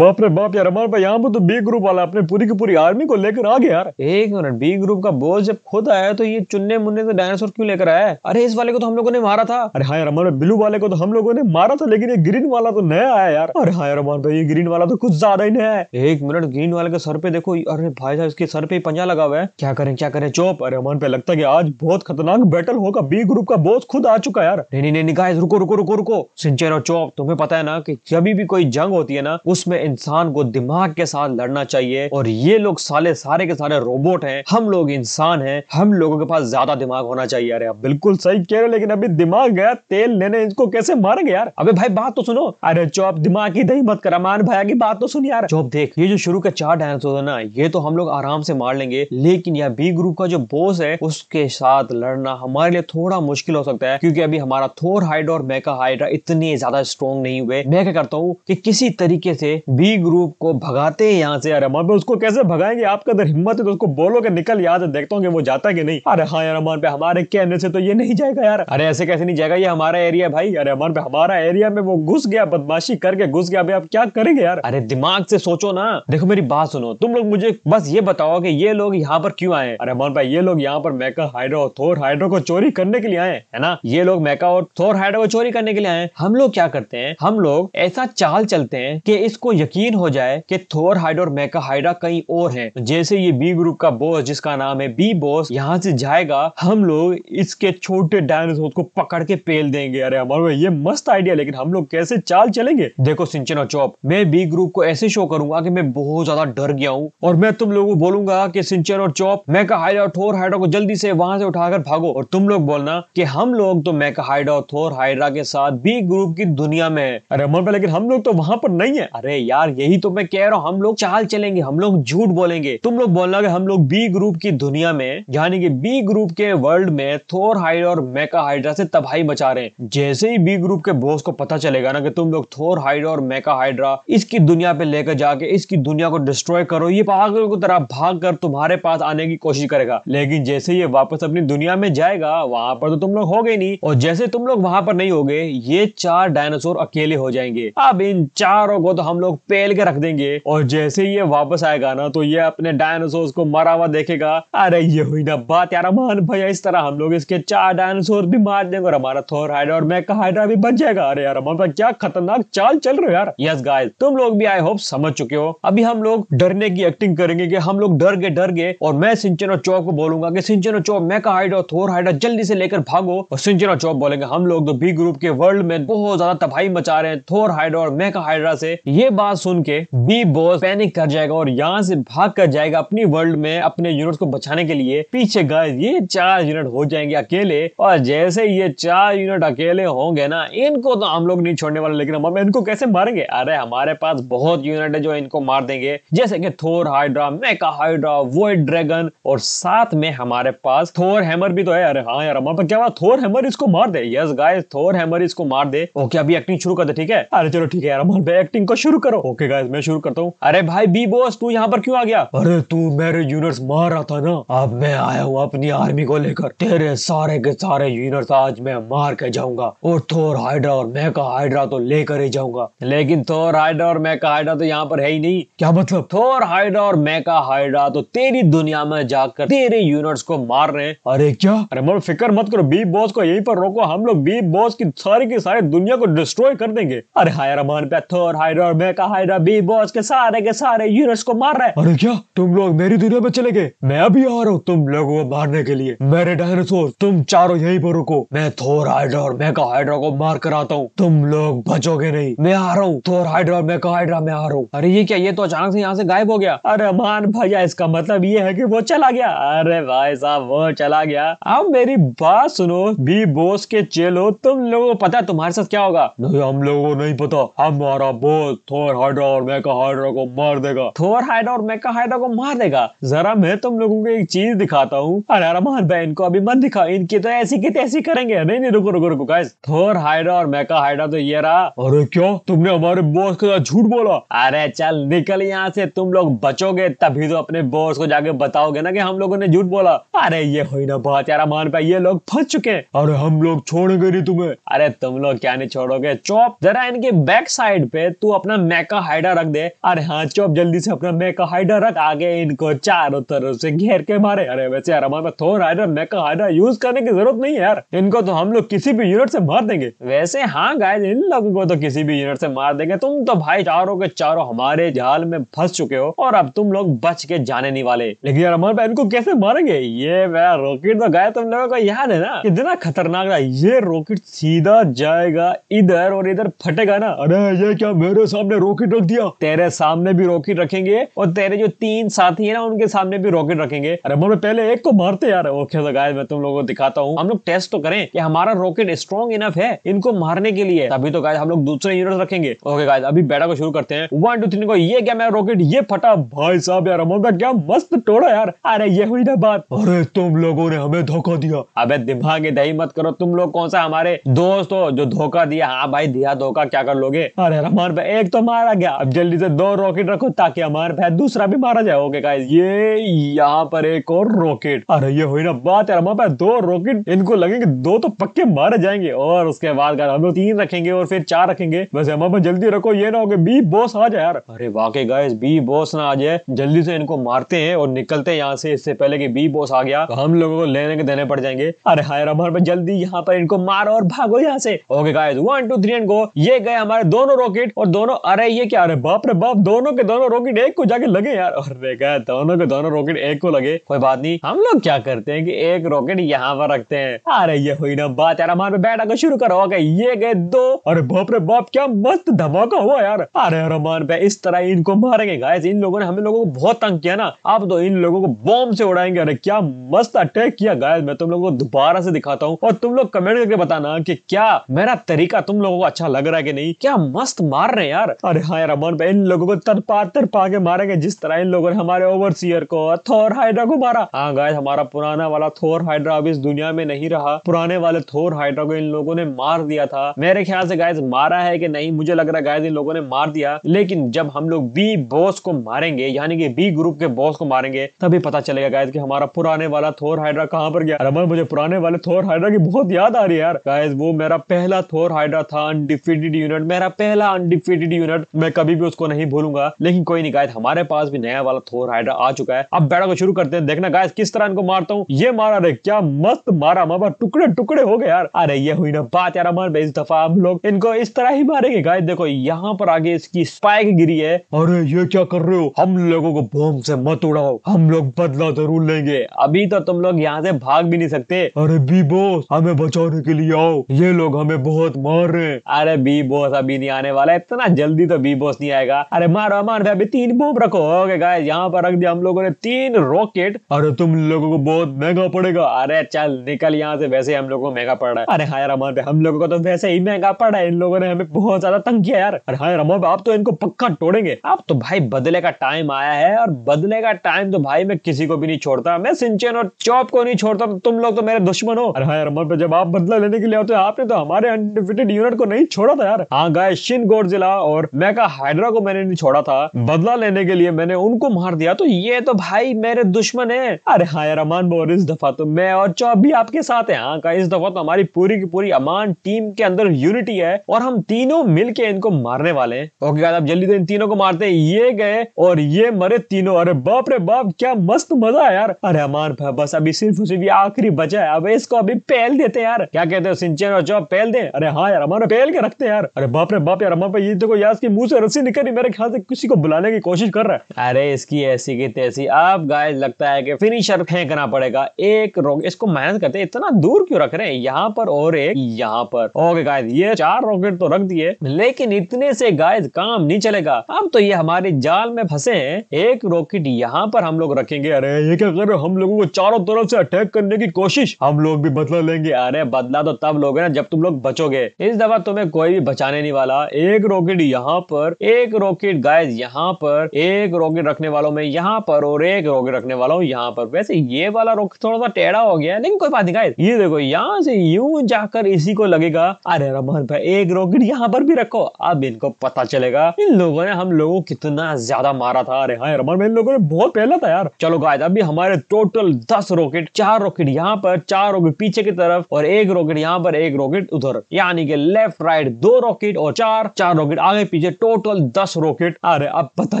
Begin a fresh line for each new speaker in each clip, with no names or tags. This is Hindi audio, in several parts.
बाप रे बाप यार हमारे यहाँ पर तो बी ग्रुप वाला अपने पूरी की पूरी आर्मी को लेकर आ गया यार एक मिनट बी ग्रुप का बोस जब खुद आया तो ये चुन्ने मुन्ने से डायनासोर क्यों लेकर आया अरे इस वाले को तो हम लोगों ने मारा था अरे हाँ यार हमारे ब्लू वाले को तो हम लोगों ने मारा था लेकिन ये ग्रीन वाला तो नया आया यार अरे हाँ यार हमारे भाई ये ग्रीन वाला तो कुछ ज्यादा ही नया है एक मिनट ग्रीन वाले के सर पे देखो अरे भाई साहब इसके सर पे पंजा लगा हुआ है क्या करें क्या करें चौप अरे हमारे पे लगता है आज बहुत खतरनाक बैटल होगा बी ग्रुप का बोस खुद आ चुका यार नहीं नहीं नहीं रुको रुको रुको रुको सिंचेरो चोप तुम्हें पता है ना की जब भी कोई जंग होती है ना उसमें इंसान को दिमाग के साथ लड़ना चाहिए और ये लोग साले सारे के सारे रोबोट हैं हम लोग इंसान हैं हम लोगों के पास ज्यादा दिमाग होना चाहिए यार आप बिल्कुल सही कह रहे हो लेकिन अभी दिमाग गया तेल लेने इनको कैसे मार गया यार अबे भाई बात तो सुनो अरे चौप दिमाग की दही मत कर मान भैया की बात तो सुन यार चौप देख ये जो शुरू का चार डायनासोर है ना ये तो हम लोग आराम से मार लेंगे लेकिन यह बी ग्रुप का जो बोस है उसके साथ लड़ना हमारे लिए थोड़ा मुश्किल हो सकता है क्योंकि अभी हमारा थोर हाइड और मेका हाइड्रा इतने ज्यादा स्ट्रॉन्ग नहीं हुए मैं क्या करता हूँ कि किसी तरीके से बी ग्रुप को भगाते हैं यहाँ से यार अमान पे उसको कैसे भगाएंगे आपका अगर हिम्मत है तो उसको बोलो कि निकल याद है देखता हूँ वो जाता कि नहीं अरे हाँ यार अमान पे हमारे कहने से तो ये नहीं जाएगा यार अरे ऐसे कैसे नहीं जाएगा ये हमारा एरिया भाई अरे अमान पे हमारा एरिया में वो घुस गया बदमाशी करके घुस गया आप क्या करेंगे यार अरे दिमाग से सोचो ना देखो मेरी बात सुनो तुम लोग मुझे बस ये बताओ कि ये लोग यहाँ पर क्यों आए अरे अमान भाई ये लोग यहाँ पर मैका हाइड्रो थोर हाइड्रो को चोरी करने के लिए आए है ना ये लोग मैका और थोर हाइड्रो को चोरी करने के लिए आए हम लोग क्या करते हैं हम लोग ऐसा चाल चलते हैं कि इसको यकीन हो जाए कि थोर हाइड और मेका हाइड्रा कहीं और है जैसे ये बी ग्रुप का बॉस जिसका नाम है बी बॉस यहाँ से जाएगा हम लोग इसके छोटे डायनासोर को पकड़ के पेल देंगे अरे हमारे ये मस्त आइडिया लेकिन हम लोग कैसे चाल चलेंगे देखो सिंचन और चौप मैं बी ग्रुप को ऐसे शो करूंगा की मैं बहुत ज्यादा डर गया हूँ और मैं तुम लोगों को बोलूंगा की सिंचन और चौप मैं हाइडा और थोर हाइड्रा को जल्दी से वहां से उठाकर भागो और तुम लोग बोलना की हम लोग तो मैं हाइडा और थोर हाइड्रा के साथ बी ग्रुप की दुनिया में है अरे अमर लेकिन हम लोग तो वहां पर नहीं है अरे यार यही तो मैं कह रहा हूँ हम लोग चाल चलेंगे हम लोग झूठ बोलेंगे तुम लोग बोलना हम लोग बी ग्रुप की दुनिया में यानी कि बी ग्रुप के वर्ल्ड में थोर हाइड और मेका हाइड्रा से तबाही मचा रहे हैं जैसे ही बी ग्रुप के बॉस को पता चलेगा ना कि तुम लोग थोर हाइड्रा और मेका हाइड्रा इसकी दुनिया पे लेकर जाके इसकी दुनिया को डिस्ट्रॉय करो ये पागल की तरह भाग कर तुम्हारे पास आने की कोशिश करेगा लेकिन जैसे ये वापस अपनी दुनिया में जाएगा वहां पर तो तुम लोग हो गए नहीं और जैसे तुम लोग वहां पर नहीं हो गए ये चार डायनासोर अकेले हो जाएंगे अब इन चारों को तो हम लोग लोग पेल के रख देंगे और जैसे ही ये वापस आएगा ना तो ये अपने डायनासोर को मरा हुआ देखेगा अरे ये हुई ना बात यार मान भैया इस तरह हम लोग इसके चार डायनासोर भी मार देंगे और हमारा थोर हाइड्रा और मैक हाइड्रा भी बच जाएगा अरे यार अमान भाई क्या खतरनाक चाल चल रहे हो यार यस yes, गाइस तुम लोग भी आई होप समझ चुके हो अभी हम लोग डरने की एक्टिंग करेंगे कि हम लोग डर गए डर गए और मैं सिंचन और चौक को बोलूंगा कि सिंचन और चौक मैक हाइड्रा और थोर हाइड्रा जल्दी से लेकर भागो और सिंचन और चौक बोलेंगे हम लोग तो बी ग्रुप के वर्ल्ड में बहुत ज्यादा तबाही मचा रहे हैं थोर हाइड्रा और मैक हाइड्रा से ये बात सुन के बी बॉस पैनिक कर जाएगा और यहाँ से भाग कर जाएगा अपनी वर्ल्ड में अपने यूनिट को बचाने के लिए पीछे गाइस ये चार यूनिट हो जाएंगे अकेले और जैसे ये चार यूनिट अकेले होंगे ना इनको तो हम लोग नहीं छोड़ने वाले लेकिन हम इनको कैसे मारेंगे अरे हमारे पास बहुत यूनिट है जो इनको मार देंगे जैसे की थोर हाइड्रा मेका हाइड्रा वो ड्रैगन और साथ में हमारे पास थोर हैमर भी तो है अरे हाँ यार हमारे पास क्या बात थोर हैमर इसको मार दे यस गाय थोर हैमर इसको मार दे ओके अभी एक्टिंग शुरू कर दे ठीक है अरे चलो ठीक है यार हमारे एक्टिंग को शुरू कर करो ओके गाइस मैं शुरू करता हूँ अरे भाई बी बॉस तू यहाँ पर क्यों आ गया अरे तू मेरे यूनिट्स मार रहा था ना अब मैं आया हूँ अपनी आर्मी को लेकर तेरे सारे के सारे यूनिट्स आज मैं मार के जाऊंगा और थोर हाइड्रा और मैं का हाइड्रा तो लेकर ही जाऊंगा लेकिन थोर हाइड्रा और मैं का हाइड्रा तो यहाँ पर है ही नहीं क्या मतलब थोर हाइड्रा और मैं का हाइड्रा तो तेरी दुनिया में जाकर तेरे यूनिट्स को मार रहे हैं अरे क्या अरे मोर फिक्र मत करो बी बॉस को यहीं पर रोको हम लोग बी बॉस की सारी की सारी दुनिया को डिस्ट्रॉय कर देंगे अरे हाय रमान पे थोर हाइड्रा और मैं कहा है ना बी बॉस के सारे के सारे यूनिट को मार रहे अरे क्या तुम लोग मेरी दुनिया में चले गए मैं अभी आ रहा हूँ तुम लोगों को मारने के लिए मेरे डायनासोर तुम चारों यहीं पर रुको मैं थोर हाइड्रा और मेगा हाइड्रा को मार कर आता हूँ तुम लोग बचोगे नहीं मैं आ रहा हूँ थोर हाइड्रा और मेगा हाइड्रा मैं आ रहा हूँ अरे ये क्या ये तो अचानक से यहाँ से गायब हो गया अरे मान भैया इसका मतलब ये है की वो चला गया अरे भाई साहब वो चला गया अब मेरी बात सुनो बी बॉस के चेलो तुम लोगों को पता है तुम्हारे साथ क्या होगा नहीं हम लोगों को नहीं पता हमारा बॉस थोर जाकर हाइड्रा और मेका हाइड्रा को मार देगा थोर हाइड्रा और मेका हाइड्रा को मार देगा जरा मैं तुम लोगों को एक चीज दिखाता हूँ अरे रमान भाई इनको अभी मत दिखा इनकी तो ऐसी की तैसी करेंगे नहीं नहीं रुको रुको रुको गाइस थोर हाइड्रा और मेका हाइड्रा तो ये रहा अरे क्यों तुमने हमारे बॉस के साथ झूठ बोला अरे चल निकल यहाँ से तुम लोग बचोगे तभी तो अपने बॉस को जाके बताओगे ना कि हम लोगों ने झूठ बोला अरे ये हो ना बात यार मान भाई ये लोग फंस चुके अरे हम लोग छोड़ेंगे नहीं तुम्हें अरे तुम लोग क्या नहीं छोड़ोगे चौप जरा इनके बैक साइड पे तू अपना मैका हाइडा रख दे अरे हाँ चुप जल्दी से अपना मैका हाइडा रख आगे इनको चारों तरफ से घेर के मारे अरे वैसे यार हमारा थोर हाइडा मैका हाइडा यूज करने की जरूरत नहीं है यार इनको तो हम लोग किसी भी यूनिट से मार देंगे वैसे हाँ गाय इन लोगों को तो किसी भी यूनिट से मार देंगे तुम तो भाई चारों के चारों हमारे जाल में फंस चुके हो और अब तुम लोग बच के जाने नहीं वाले लेकिन यार हमारे भाई इनको कैसे मारेंगे ये मेरा रॉकेट तो गाय तुम लोगों को याद है ना कितना खतरनाक था ये रॉकेट सीधा जाएगा इधर और इधर फटेगा ना अरे ये क्या मेरे सामने रॉकेट रख दिया तेरे सामने भी रॉकेट रखेंगे और तेरे जो तीन साथी है ना उनके सामने भी रॉकेट रखेंगे अरे मैं पहले एक को मारते यार ओके तो गाय मैं तुम लोगों को दिखाता हूँ हम लोग टेस्ट तो करें कि हमारा रॉकेट स्ट्रॉन्ग इनफ है इनको मारने के लिए तभी तो गाय हम लोग दूसरे यूनिट रखेंगे ओके गाय अभी बैठा को शुरू करते हैं वन टू थ्री को ये क्या मैं रॉकेट ये फटा भाई साहब यार अमोल का क्या मस्त तोड़ा यार अरे ये हुई ना बात अरे तुम लोगों ने हमें धोखा दिया अबे दिमाग दही मत करो तुम लोग कौन सा हमारे दोस्त हो जो धोखा दिया हाँ भाई दिया धोखा क्या कर लोगे अरे रमान भाई एक तो मार मारा गया अब जल्दी से दो रॉकेट रखो ताकि हमारे भाई दूसरा भी मारा जाए ओके गाइस ये यहाँ पर एक और रॉकेट अरे ये हुई ना बात यार हमारे पास दो रॉकेट इनको लगेंगे दो तो पक्के मारे जाएंगे और उसके बाद हम लोग तीन रखेंगे और फिर चार रखेंगे बस हमारे पास जल्दी रखो ये ना हो बी बॉस आ जाए यार अरे वाकई गाइस बी बॉस ना आ जाए जल्दी से इनको मारते हैं और निकलते हैं यहाँ से इससे पहले की बी बॉस आ गया तो हम लोगों को लेने के देने पड़ जाएंगे अरे हाय हमारे पास जल्दी यहाँ पर इनको मारो और भागो यहाँ से okay guys one two three and go ये गए हमारे दोनों रॉकेट और दोनों अरे अरे ये क्या अरे बाप रे बाप दोनों के दोनों रॉकेट एक को जाके लगे यार अरे क्या दोनों के दोनों रॉकेट एक को लगे कोई बात नहीं हम लोग क्या करते हैं कि एक रॉकेट यहाँ पर रखते हैं अरे ये हुई ना बात यार हमारे बैठा कर शुरू करो ओके ये गए दो अरे बाप रे बाप क्या मस्त धमाका हुआ यार अरे रमान भाई इस तरह इनको मारेंगे गाइस इन लोगों ने हमें लोगों को बहुत तंग किया ना आप तो इन लोगों को बॉम्ब से उड़ाएंगे अरे क्या मस्त अटैक किया गाइस मैं तुम लोगों को दोबारा से दिखाता हूँ और तुम लोग कमेंट करके बताना की क्या मेरा तरीका तुम लोगों को अच्छा लग रहा है की नहीं क्या मस्त मार रहे हैं यार और हाँ यार अमन भाई इन लोगों को तरपा तरपा के मारेंगे जिस तरह इन लोगों ने हमारे ओवरसियर को थोर हाइड्रा को मारा हाँ गाय हमारा पुराना वाला थोर हाइड्रा अब इस दुनिया में नहीं रहा पुराने वाले थोर हाइड्रा को इन लोगों ने मार दिया था मेरे ख्याल से गायस मारा है कि नहीं मुझे लग रहा है इन लोगों ने मार दिया लेकिन जब हम लोग बी बॉस को मारेंगे यानी कि बी ग्रुप के बॉस को मारेंगे तभी पता चलेगा गायस कि हमारा पुराने वाला थोर हाइड्रा कहाँ पर गया अमन मुझे पुराने वाले थोर हाइड्रा की बहुत याद आ रही है यार गायज वो मेरा पहला थोर हाइड्रा था अनडिफिटेड यूनिट मेरा पहला अनडिफिटेड यूनिट थॉर मैं कभी भी उसको नहीं भूलूंगा लेकिन कोई नहीं गाय हमारे पास भी नया वाला थोर हाइड्रा आ चुका है अब बैठा को शुरू करते हैं देखना गाय किस तरह इनको मारता हूँ ये मारा रे क्या मस्त मारा मामा टुकड़े टुकड़े हो गए यार अरे ये हुई ना बात यार हमारे इस दफा हम लोग इनको इस तरह ही मारेंगे गाय देखो यहाँ पर आगे इसकी स्पाइक गिरी है अरे ये क्या कर रहे हो हम लोगों को बम से मत उड़ाओ हम लोग बदला जरूर लेंगे अभी तो तुम लोग यहाँ से भाग भी नहीं सकते अरे बी बोस हमें बचाने के लिए आओ ये लोग हमें बहुत मार रहे हैं अरे बी बोस अभी नहीं आने वाला इतना जल्दी तो तो बी बॉस नहीं आएगा अरे मारो मार अभी तीन बॉम्ब रखो ओके गाइस यहाँ पर रख दिया हम लोगों ने तीन रॉकेट अरे तुम लोगों को बहुत महंगा पड़ेगा अरे चल निकल यहाँ से वैसे हम लोगों को महंगा पड़ रहा है अरे हाँ रमान भाई हम लोगों को तो वैसे ही महंगा पड़ रहा है इन लोगों ने हमें बहुत ज्यादा तंग किया यार अरे हाँ रमान आप तो इनको पक्का तोड़ेंगे आप तो भाई बदले का टाइम आया है और बदले का टाइम तो भाई मैं किसी को भी नहीं छोड़ता मैं सिंचन और चौप को नहीं छोड़ता तुम लोग तो मेरे दुश्मन हो अरे हाँ रमान जब आप बदला लेने के लिए आते हो आपने तो हमारे अनडिफिटेड यूनिट को नहीं छोड़ा था यार हाँ गाय शिन जिला और मैं कहा हाइड्रा को मैंने नहीं छोड़ा था बदला लेने के लिए मैंने उनको मार दिया तो ये तो भाई मेरे दुश्मन है अरे हाँ यार अमान बोर इस दफा तो मैं और चौब भी आपके साथ है हाँ का इस दफा तो हमारी पूरी की पूरी अमान टीम के अंदर यूनिटी है और हम तीनों मिल इनको मारने वाले हैं ओके आप जल्दी तो इन तीनों को मारते हैं ये गए और ये मरे तीनों अरे बाप रे बाप क्या मस्त मजा है यार अरे अमान बस अभी सिर्फ उसे भी आखिरी बचा है अब इसको अभी पहल देते हैं यार क्या कहते हो सिंचन और चौब पहल दे अरे हाँ यार अमान पहल के रखते हैं यार अरे बाप रे बाप यार अमान पर ये देखो तो यार मुंह से रस्सी निकल रही मेरे ख्याल से किसी को बुलाने की कोशिश कर रहा है अरे इसकी ऐसी की तैसी अब गाय लगता है कि फिनिशर फेंकना पड़ेगा एक रॉकेट इसको मेहनत करते इतना दूर क्यों रख रहे हैं यहाँ पर और एक यहाँ पर ओके गाय ये चार रॉकेट तो रख दिए लेकिन इतने से गाय काम नहीं चलेगा अब तो ये हमारे जाल में फंसे है एक रॉकेट यहाँ पर हम लोग रखेंगे अरे ये क्या कर रहे हम लोगों को चारों तरफ से अटैक करने की कोशिश हम लोग भी बदला लेंगे अरे बदला तो तब लोगे ना जब तुम लोग बचोगे इस दफा तुम्हें कोई भी बचाने नहीं वाला एक रॉकेट यहाँ पर एक रॉकेट गाइस यहाँ पर एक रॉकेट रखने वालों में यहाँ पर और एक रॉकेट रखने वाला हूँ यहाँ पर वैसे ये वाला रॉकेट थोड़ा सा टेढ़ा हो गया लेकिन कोई बात नहीं गाइस ये देखो यहाँ से यूं जाकर इसी को लगेगा अरे रमन भाई एक रॉकेट यहाँ पर भी रखो अब इनको पता चलेगा इन लोगों ने हम लोगो कितना ज्यादा मारा था अरे हाँ रमन भाई इन लोगों ने बहुत पहला था यार चलो गाइस अभी हमारे टोटल दस रॉकेट चार रॉकेट यहाँ पर चार रॉकेट पीछे की तरफ और एक रॉकेट यहाँ पर एक रॉकेट उधर यानी कि लेफ्ट राइट दो रॉकेट और चार चार रॉकेट आगे पीछे टोटल दस रॉकेट आ रहे अब पता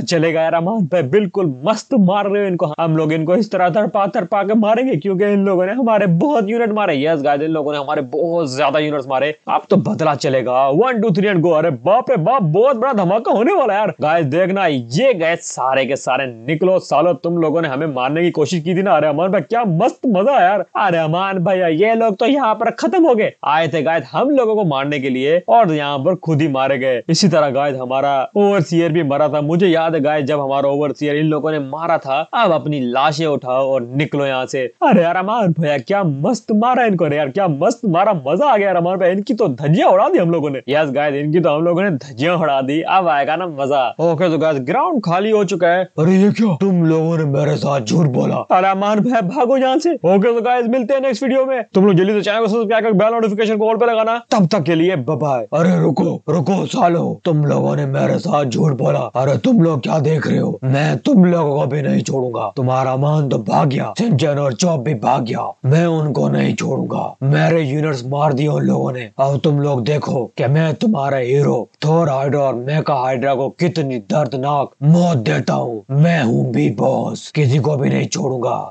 चलेगा यार अमान भाई बिल्कुल मस्त मार रहे हो इनको हम लोग इनको इस तरह तरपा तरपा के मारेंगे क्योंकि इन लोगों ने हमारे बहुत यूनिट मारे यस गाइस इन लोगों ने हमारे बहुत ज्यादा यूनिट मारे अब तो बदला चलेगा one two three and go अरे बाप रे बाप बहुत बड़ा धमाका होने वाला यार गाय देखना ये गए सारे के सारे निकलो सालो तुम लोगों ने हमें मारने की कोशिश की थी ना अरे अमान भाई क्या मस्त मजा यार अरे अमान भाई ये लोग तो यहाँ पर खत्म हो गए आए थे गाय हम लोगों को मारने के लिए और यहाँ पर खुद ही मारे गए इसी तरह गाय हमारा ओवरसियर भी मरा था मुझे याद है गाय जब हमारा ओवरसियर इन लोगों ने मारा था अब अपनी लाशें उठाओ और निकलो यहाँ से अरे यार अमान भैया क्या मस्त मारा इनको अरे यार क्या मस्त मारा मजा आ गया अमान भाई इनकी तो धजिया उड़ा दी हम लोगों ने यस गाय इनकी तो हम लोगों ने धजिया उड़ा दी अब आएगा ना मजा ओके तो गाय ग्राउंड खाली हो चुका है अरे ये क्या तुम लोगों ने मेरे साथ झूठ बोला अरे अमान भाई भागो यहाँ से ओके तो गाय मिलते हैं नेक्स्ट वीडियो में तुम लोग जल्दी से चैनल को सब्सक्राइब कर बेल नोटिफिकेशन को ऑल पे लगाना तब तक के लिए बाय अरे रुको रुको सालो तुम लोग लोगों ने मेरे साथ झूठ बोला अरे तुम लोग क्या देख रहे हो मैं तुम लोगों को भी नहीं छोड़ूंगा तुम्हारा मान तो भाग गया सिंचन और चौप भी भाग गया मैं उनको नहीं छोड़ूंगा मेरे यूनिट्स मार दिए उन लोगों ने अब तुम लोग देखो कि मैं तुम्हारा हीरो थोर हाइड्रा और मेका हाइड्रा को कितनी दर्दनाक मौत देता हूँ मैं हूँ भी बॉस किसी को भी नहीं छोड़ूंगा